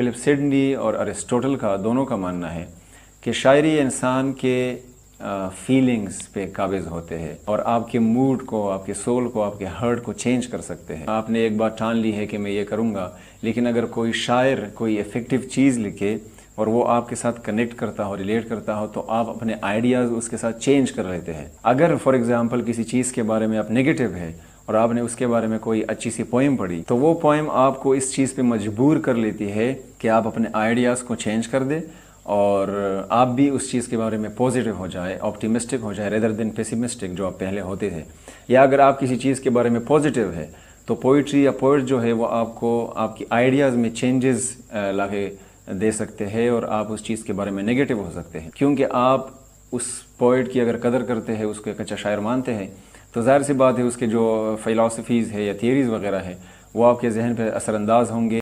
Philip Sidney और Aristotle का दोनों का मानना है कि शायरी इंसान के फीलिंग्स पे काबिज होते हैं और आपके मूड को आपके सोल को आपके हर्ट को चेंज कर सकते हैं आपने एक बार ठान ली है कि मैं ये करूँगा लेकिन अगर कोई शायर कोई इफ़ेक्टिव चीज़ लिखे और वो आपके साथ कनेक्ट करता हो रिलेट करता हो तो आप अपने आइडियाज़ उसके साथ चेंज कर लेते हैं अगर फॉर एग्ज़ाम्पल किसी चीज़ के बारे में आप नेगेटिव हैं और आपने उसके बारे में कोई अच्छी सी पोइम पढ़ी तो वो पोइम आपको इस चीज़ पे मजबूर कर लेती है कि आप अपने आइडियाज़ को चेंज कर दें और आप भी उस चीज़ के बारे में पॉजिटिव हो जाए ऑप्टिमिस्टिक हो जाए रेदर देन पेसिमिस्टिक जो आप पहले होते थे या अगर आप किसी चीज़ के बारे में पॉजिटिव है तो पोइट्री या पोइट जो है वो आपको आपकी आइडियाज़ में चेंजेस ला दे सकते हैं और आप उस चीज़ के बारे में नेगेटिव हो सकते हैं क्योंकि आप उस पोइट की अगर कदर करते हैं उसको एक अच्छा शायर मानते हैं तो ज़ाहिर सी बात है उसके जो फ़िलासफ़ीज़ है या थियरीज़ वगैरह है वो आपके जहन पर असरानंदाज होंगे